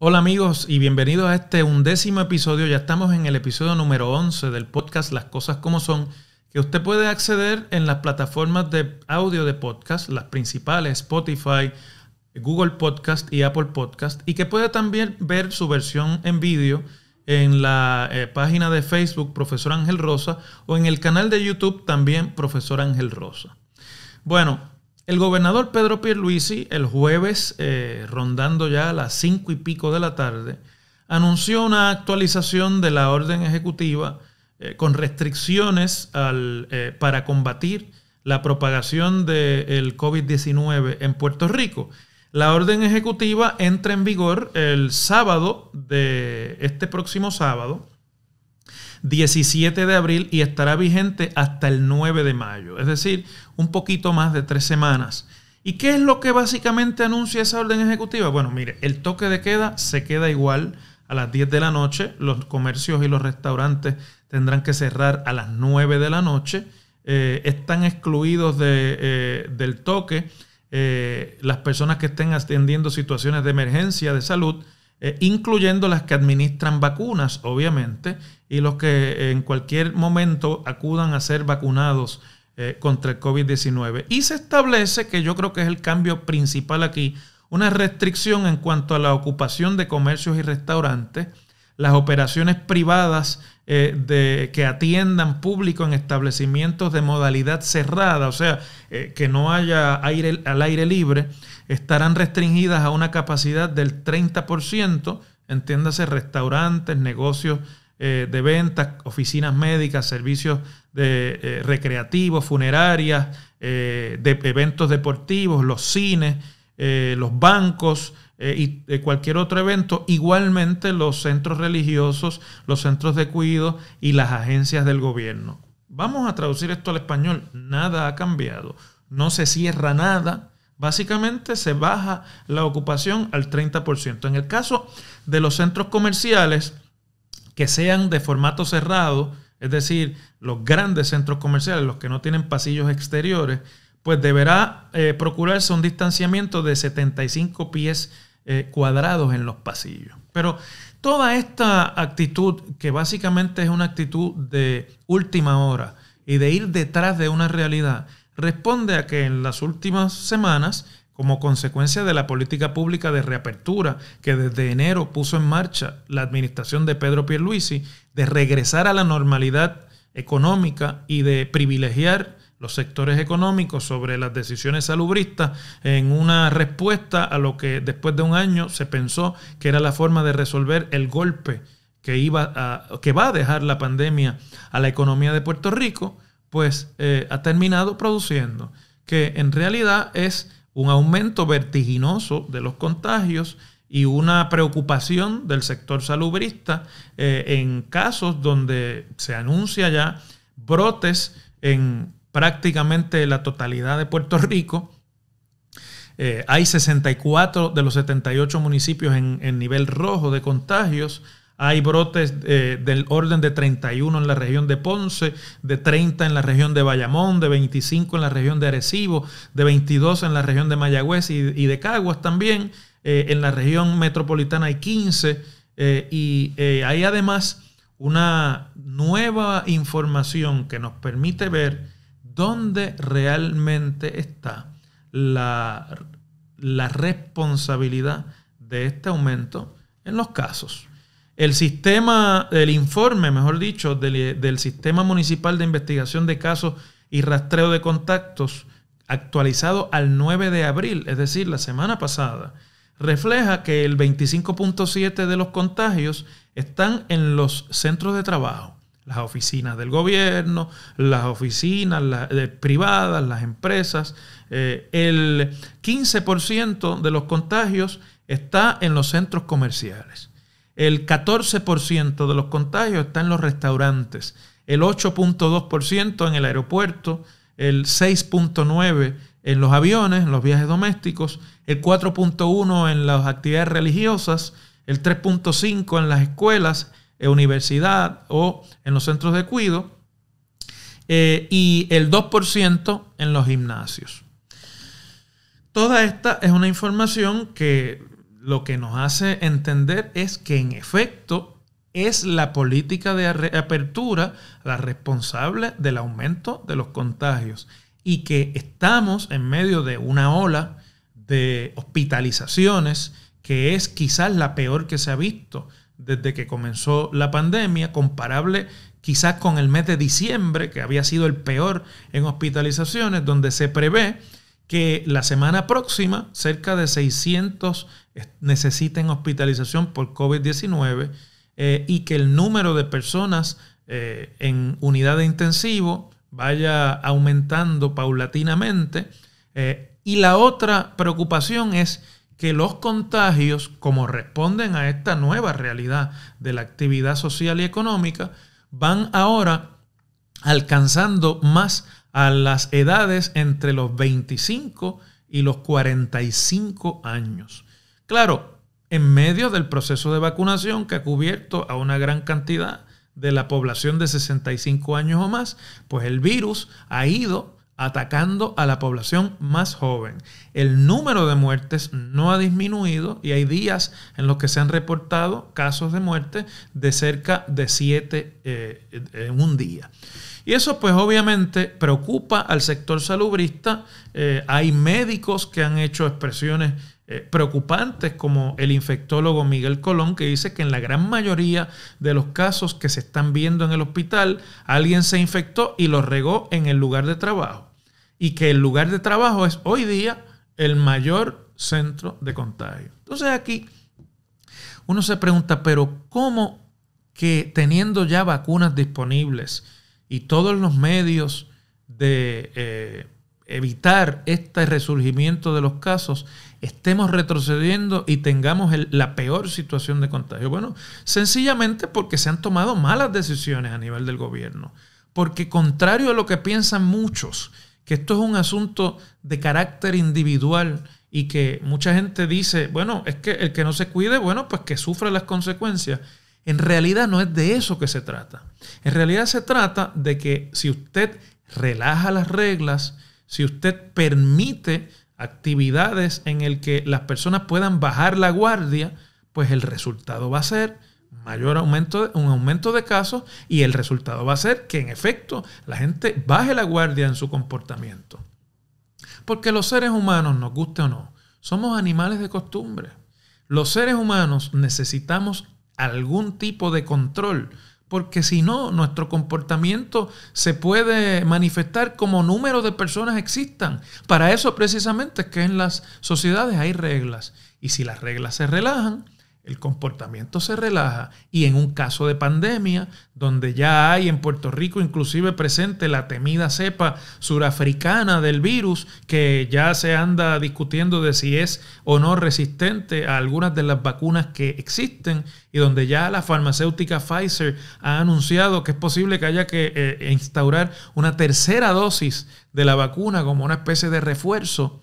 Hola amigos y bienvenidos a este undécimo episodio. Ya estamos en el episodio número 11 del podcast Las Cosas como Son, que usted puede acceder en las plataformas de audio de podcast, las principales, Spotify, Google Podcast y Apple Podcast, y que puede también ver su versión en vídeo en la eh, página de Facebook Profesor Ángel Rosa o en el canal de YouTube también Profesor Ángel Rosa. Bueno, el gobernador Pedro Pierluisi, el jueves, eh, rondando ya a las cinco y pico de la tarde, anunció una actualización de la orden ejecutiva eh, con restricciones eh, para combatir la propagación del COVID-19 en Puerto Rico. La orden ejecutiva entra en vigor el sábado de este próximo sábado 17 de abril y estará vigente hasta el 9 de mayo, es decir, un poquito más de tres semanas. ¿Y qué es lo que básicamente anuncia esa orden ejecutiva? Bueno, mire, el toque de queda se queda igual a las 10 de la noche, los comercios y los restaurantes tendrán que cerrar a las 9 de la noche, eh, están excluidos de, eh, del toque eh, las personas que estén atendiendo situaciones de emergencia de salud, eh, incluyendo las que administran vacunas, obviamente, y los que en cualquier momento acudan a ser vacunados eh, contra el COVID-19. Y se establece, que yo creo que es el cambio principal aquí, una restricción en cuanto a la ocupación de comercios y restaurantes las operaciones privadas eh, de, que atiendan público en establecimientos de modalidad cerrada, o sea, eh, que no haya aire, al aire libre, estarán restringidas a una capacidad del 30%, entiéndase restaurantes, negocios eh, de ventas, oficinas médicas, servicios de, recreativos, funerarias, de eventos deportivos, los cines, los bancos, eh, y cualquier otro evento, igualmente los centros religiosos, los centros de cuidado y las agencias del gobierno. Vamos a traducir esto al español. Nada ha cambiado. No se cierra nada. Básicamente se baja la ocupación al 30%. En el caso de los centros comerciales que sean de formato cerrado, es decir, los grandes centros comerciales, los que no tienen pasillos exteriores, pues deberá eh, procurarse un distanciamiento de 75 pies eh, cuadrados en los pasillos. Pero toda esta actitud, que básicamente es una actitud de última hora y de ir detrás de una realidad, responde a que en las últimas semanas, como consecuencia de la política pública de reapertura que desde enero puso en marcha la administración de Pedro Pierluisi, de regresar a la normalidad económica y de privilegiar los sectores económicos sobre las decisiones salubristas en una respuesta a lo que después de un año se pensó que era la forma de resolver el golpe que, iba a, que va a dejar la pandemia a la economía de Puerto Rico, pues eh, ha terminado produciendo que en realidad es un aumento vertiginoso de los contagios y una preocupación del sector salubrista eh, en casos donde se anuncia ya brotes en prácticamente la totalidad de Puerto Rico. Eh, hay 64 de los 78 municipios en, nivel rojo de contagios. Hay brotes eh, del orden de 31 en la región de Ponce, de 30 en la región de Bayamón, de 25 en la región de Arecibo, de 22 en la región de Mayagüez y, de Caguas también. Eh, en la región metropolitana hay 15. y hay además una nueva información que nos permite ver dónde realmente está la, la responsabilidad de este aumento en los casos. El sistema, del informe, mejor dicho, del, del, Sistema Municipal de Investigación de Casos y Rastreo de Contactos, actualizado al 9 de abril, es decir, la semana pasada, refleja que el 25.7 de los contagios están en los centros de trabajo, las oficinas del gobierno, las oficinas eh, privadas, las empresas. Eh, el 15% de los contagios está en los centros comerciales. El 14% de los contagios está en los restaurantes. El 8.2% en el aeropuerto. El 6.9% en los aviones, en los viajes domésticos. El 4.1% en las actividades religiosas. El 3.5% en las escuelas universidad o en los centros de cuido eh, y el 2% en los gimnasios. Toda esta es una información que lo que nos hace entender es que en efecto es la política de apertura la responsable del aumento de los contagios y que estamos en medio de una ola de hospitalizaciones que es quizás la peor que se ha visto desde que comenzó la pandemia, comparable quizás con el mes de diciembre, que había sido el peor en hospitalizaciones, donde se prevé que la semana próxima cerca de 600 necesiten hospitalización por COVID-19 eh, y que el número de personas eh, en unidad de intensivo vaya aumentando paulatinamente. Eh, y la otra preocupación es que los contagios, como responden a esta nueva realidad de la actividad social y económica, van ahora alcanzando más a las edades entre los 25 y los 45 años. Claro, en medio del proceso de vacunación que ha cubierto a una gran cantidad de la población de 65 años o más, pues el virus ha ido atacando a la población más joven. El número de muertes no ha disminuido y hay días en los que se han reportado casos de muerte de cerca de 7 eh, en un día. Y eso pues obviamente preocupa al sector salubrista. Eh, hay médicos que han hecho expresiones eh, preocupantes como el infectólogo Miguel Colón, que dice que en la gran mayoría de los casos que se están viendo en el hospital, alguien se infectó y lo regó en el lugar de trabajo y que el lugar de trabajo es hoy día el mayor centro de contagio. Entonces aquí uno se pregunta, pero ¿cómo que teniendo ya vacunas disponibles y todos los medios de eh, evitar este resurgimiento de los casos, estemos retrocediendo y tengamos la peor situación de contagio? Bueno, sencillamente porque se han tomado malas decisiones a nivel del gobierno, porque contrario a lo que piensan muchos, que esto es un asunto de carácter individual y que mucha gente dice, bueno, es que el que no se cuide, bueno, pues que sufra las consecuencias. En realidad no es de eso que se trata. En realidad se trata de que si usted relaja las reglas, si usted permite actividades en el que las personas puedan bajar la guardia, pues el resultado va a ser mayor aumento, un aumento de casos y el resultado va a ser que en efecto la gente baje la guardia en su comportamiento. Porque los seres humanos, nos guste o no, somos animales de costumbre. Los seres humanos necesitamos algún tipo de control porque si no, nuestro comportamiento se puede manifestar como número de personas existan. Para eso precisamente es que en las sociedades hay reglas. Y si las reglas se relajan, el comportamiento se relaja y en un caso de pandemia, donde ya hay en Puerto Rico inclusive presente la temida cepa surafricana del virus, que ya se anda discutiendo de si es o no resistente a algunas de las vacunas que existen y donde ya la farmacéutica Pfizer ha anunciado que es posible que haya que eh, instaurar una tercera dosis de la vacuna como una especie de refuerzo,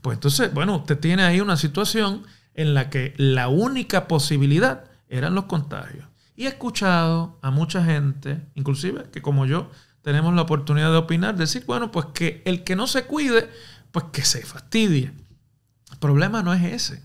pues entonces, bueno, usted tiene ahí una situación en la que la única posibilidad eran los contagios. Y he escuchado a mucha gente, inclusive que como yo tenemos la oportunidad de opinar, decir, bueno, pues que el que no se cuide, pues que se fastidie. El problema no es ese.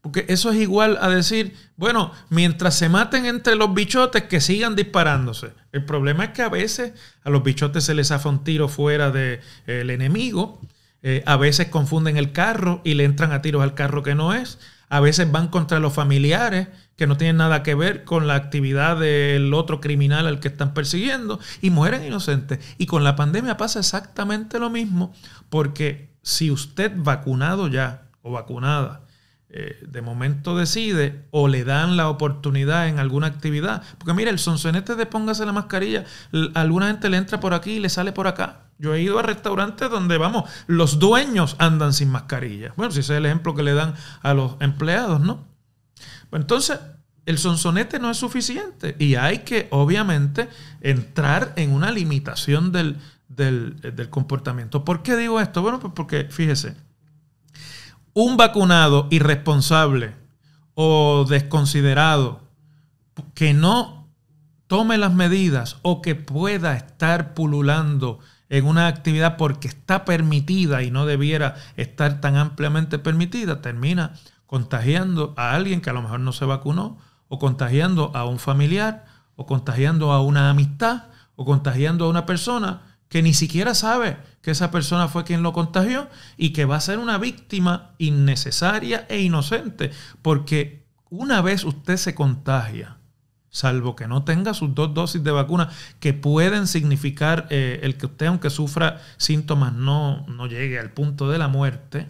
Porque eso es igual a decir, bueno, mientras se maten entre los bichotes, que sigan disparándose. El problema es que a veces a los bichotes se les hace un tiro fuera del de, eh, enemigo. Eh, a veces confunden el carro y le entran a tiros al carro que no es a veces van contra los familiares que no tienen nada que ver con la actividad del otro criminal al que están persiguiendo y mueren inocentes. Y con la pandemia pasa exactamente lo mismo, porque si usted vacunado ya o vacunada, eh, de momento decide o le dan la oportunidad en alguna actividad, porque mira, el sonsonete de póngase la mascarilla, alguna gente le entra por aquí y le sale por acá. Yo he ido a restaurantes donde, vamos, los dueños andan sin mascarilla. Bueno, si ese es el ejemplo que le dan a los empleados, ¿no? Pues entonces, el sonsonete no es suficiente y hay que, obviamente, entrar en una limitación eh, del, comportamiento. ¿Por qué digo esto? Bueno, pues porque, fíjese, un vacunado irresponsable o desconsiderado que no tome las medidas o que pueda estar pululando en una actividad porque está permitida y no debiera estar tan ampliamente permitida, termina contagiando a alguien que a lo mejor no se vacunó, o contagiando a un familiar, o contagiando a una amistad, o contagiando a una persona que ni siquiera sabe que esa persona fue quien lo contagió y que va a ser una víctima innecesaria e inocente, porque una vez usted se contagia, salvo que no tenga sus dos dosis de vacuna, que pueden significar eh, el que usted, aunque sufra síntomas, no, no llegue al punto de la muerte,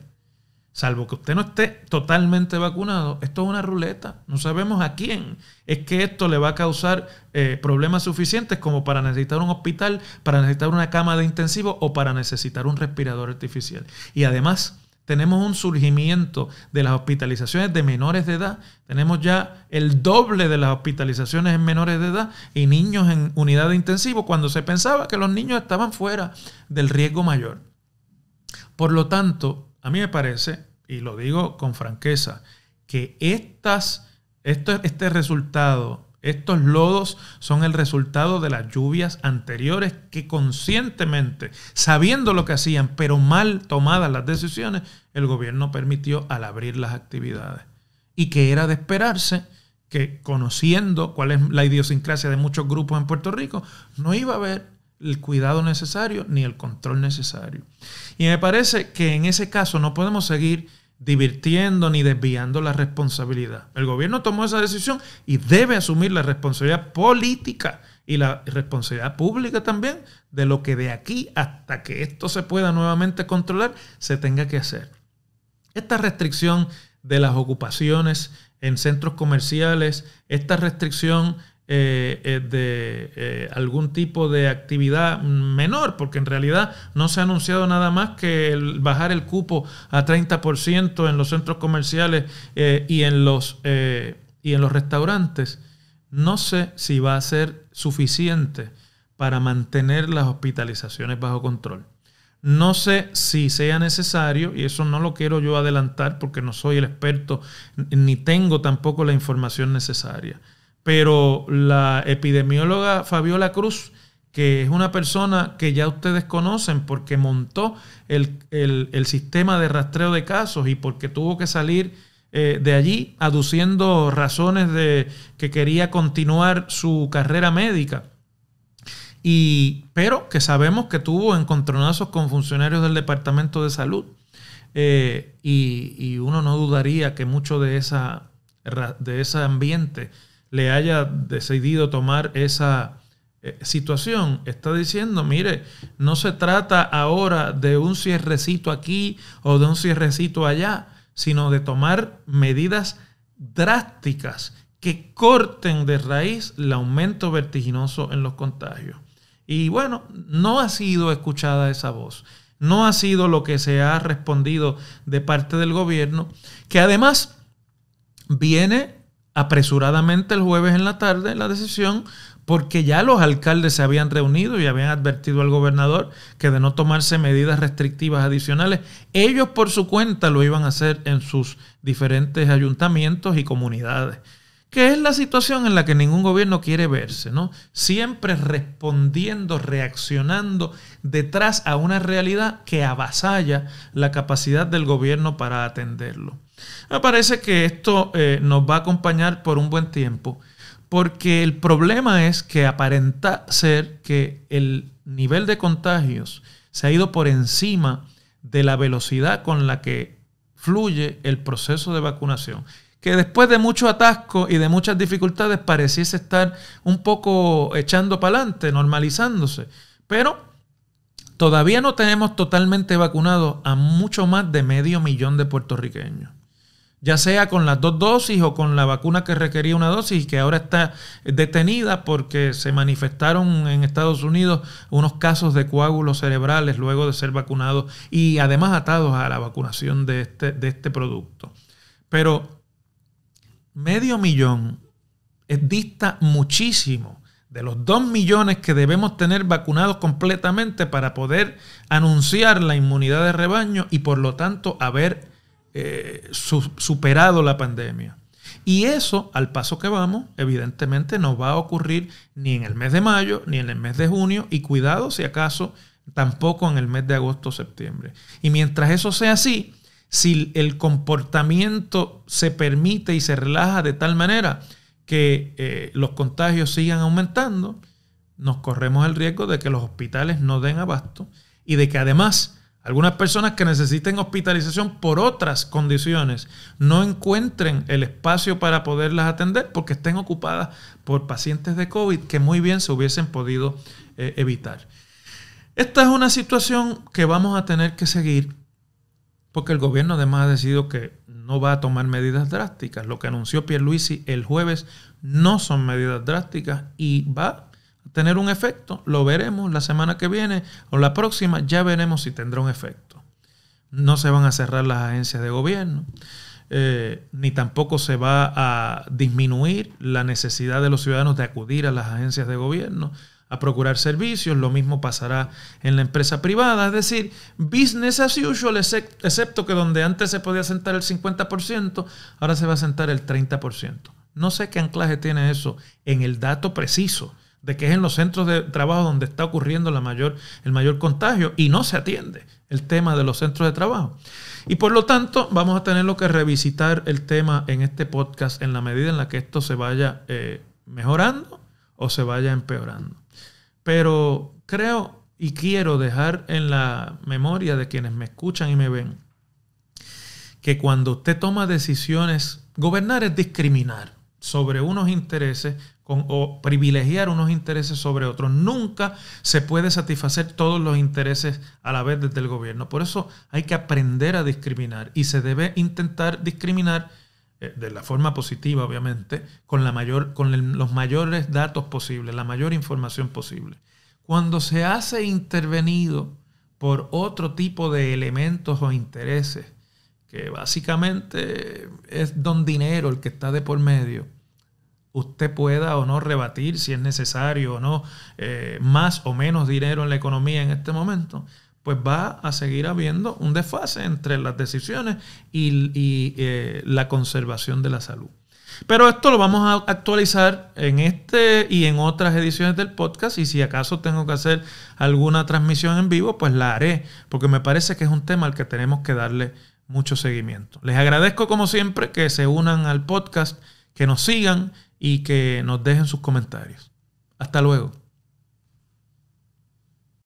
salvo que usted no esté totalmente vacunado, esto es una ruleta. No sabemos a quién es que esto le va a causar eh, problemas suficientes como para necesitar un hospital, para necesitar una cama de intensivo o para necesitar un respirador artificial. Y además, tenemos un surgimiento de las hospitalizaciones de menores de edad. Tenemos ya el doble de las hospitalizaciones en menores de edad y niños en unidad de intensivo cuando se pensaba que los niños estaban fuera del riesgo mayor. Por lo tanto, a mí me parece, y lo digo con franqueza, que estas, esto, este resultado estos lodos son el resultado de las lluvias anteriores que conscientemente, sabiendo lo que hacían, pero mal tomadas las decisiones, el gobierno permitió al abrir las actividades. Y que era de esperarse que conociendo cuál es la idiosincrasia de muchos grupos en Puerto Rico, no iba a haber el cuidado necesario ni el control necesario. Y me parece que en ese caso no podemos seguir divirtiendo ni desviando la responsabilidad. El gobierno tomó esa decisión y debe asumir la responsabilidad política y la responsabilidad pública también de lo que de aquí hasta que esto se pueda nuevamente controlar se tenga que hacer. Esta restricción de las ocupaciones en centros comerciales, esta restricción eh, eh, de eh, algún tipo de actividad menor, porque en realidad no se ha anunciado nada más que bajar el cupo a 30% en los centros comerciales y, y en los restaurantes. No sé si va a ser suficiente para mantener las hospitalizaciones bajo control. No sé si sea necesario, y eso no lo quiero yo adelantar porque no soy el experto ni tengo tampoco la información necesaria pero la epidemióloga Fabiola Cruz, que es una persona que ya ustedes conocen porque montó el, sistema de rastreo de casos y porque tuvo que salir eh, de allí aduciendo razones de que quería continuar su carrera médica. Y, pero que sabemos que tuvo encontronazos con funcionarios del Departamento de Salud. Eh, y, uno no dudaría que mucho de, de ese ambiente le haya decidido tomar esa eh, situación, está diciendo, mire, no se trata ahora de un cierrecito aquí o de un cierrecito allá, sino de tomar medidas drásticas que corten de raíz el aumento vertiginoso en los contagios. Y bueno, no ha sido escuchada esa voz. No ha sido lo que se ha respondido de parte del gobierno, que además viene apresuradamente el jueves en la tarde la decisión porque ya los alcaldes se habían reunido y habían advertido al gobernador que de no tomarse medidas restrictivas adicionales, ellos por su cuenta lo iban a hacer en sus diferentes ayuntamientos y comunidades, que es la situación en la que ningún gobierno quiere verse, ¿no? Siempre respondiendo, reaccionando detrás a una realidad que avasalla la capacidad del gobierno para atenderlo. Me ah, parece que esto eh, nos va a acompañar por un buen tiempo, porque el problema es que aparenta ser que el nivel de contagios se ha ido por encima de la velocidad con la que fluye el proceso de vacunación, que después de mucho atasco y de muchas dificultades pareciese estar un poco echando para adelante, normalizándose, pero todavía no tenemos totalmente vacunado a mucho más de medio millón de puertorriqueños ya sea con las dos dosis o con la vacuna que requería una dosis, y que ahora está detenida porque se manifestaron en Estados Unidos unos casos de coágulos cerebrales luego de ser vacunados y además atados a la vacunación de este, de este producto. Pero medio millón dista muchísimo de los dos millones que debemos tener vacunados completamente para poder anunciar la inmunidad de rebaño y por lo tanto haber eh, superado la pandemia. Y eso, al paso que vamos, evidentemente no va a ocurrir ni en el mes de mayo, ni en el mes de junio, y cuidado si acaso tampoco en el mes de agosto o septiembre. Y mientras eso sea así, si el comportamiento se permite y se relaja de tal manera que eh, los contagios sigan aumentando, nos corremos el riesgo de que los hospitales no den abasto y de que además algunas personas que necesiten hospitalización por otras condiciones no encuentren el espacio para poderlas atender porque estén ocupadas por pacientes de COVID que muy bien se hubiesen podido eh, evitar. Esta es una situación que vamos a tener que seguir porque el gobierno además ha decidido que no va a tomar medidas drásticas. Lo que anunció Pierluisi el jueves no son medidas drásticas y va tener un efecto, lo veremos la semana que viene o la próxima, ya veremos si tendrá un efecto. No se van a cerrar las agencias de gobierno, eh, ni tampoco se va a disminuir la necesidad de los ciudadanos de acudir a las agencias de gobierno a procurar servicios, lo mismo pasará en la empresa privada, es decir, business as usual, excepto que donde antes se podía sentar el 50%, ahora se va a sentar el 30%. No sé qué anclaje tiene eso en el dato preciso, de que es en los centros de trabajo donde está ocurriendo el mayor contagio y no se atiende el tema de los centros de trabajo. Y por lo tanto, vamos a tener que revisitar el tema en este podcast en la medida en la que esto se vaya eh, mejorando o se vaya empeorando. Pero creo y quiero dejar en la memoria de quienes me escuchan y me ven que cuando usted toma decisiones, gobernar es discriminar sobre unos intereses con, o privilegiar unos intereses sobre otros. Nunca se puede satisfacer todos los intereses a la vez desde el gobierno. Por eso hay que aprender a discriminar y se debe intentar discriminar eh, de la forma positiva, obviamente, con, la mayor, con los mayores datos posibles, la mayor información posible. Cuando se hace intervenido por otro tipo de elementos o intereses, que básicamente es don dinero el que está de por medio, usted pueda o no rebatir si es necesario o no eh, más o menos dinero en la economía en este momento, pues va a seguir habiendo un desfase entre las decisiones y, eh, la conservación de la salud. Pero esto lo vamos a actualizar en este y en otras ediciones del podcast y si acaso tengo que hacer alguna transmisión en vivo, pues la haré, porque me parece que es un tema al que tenemos que darle mucho seguimiento. Les agradezco como siempre que se unan al podcast, que nos sigan y que nos dejen sus comentarios. Hasta luego.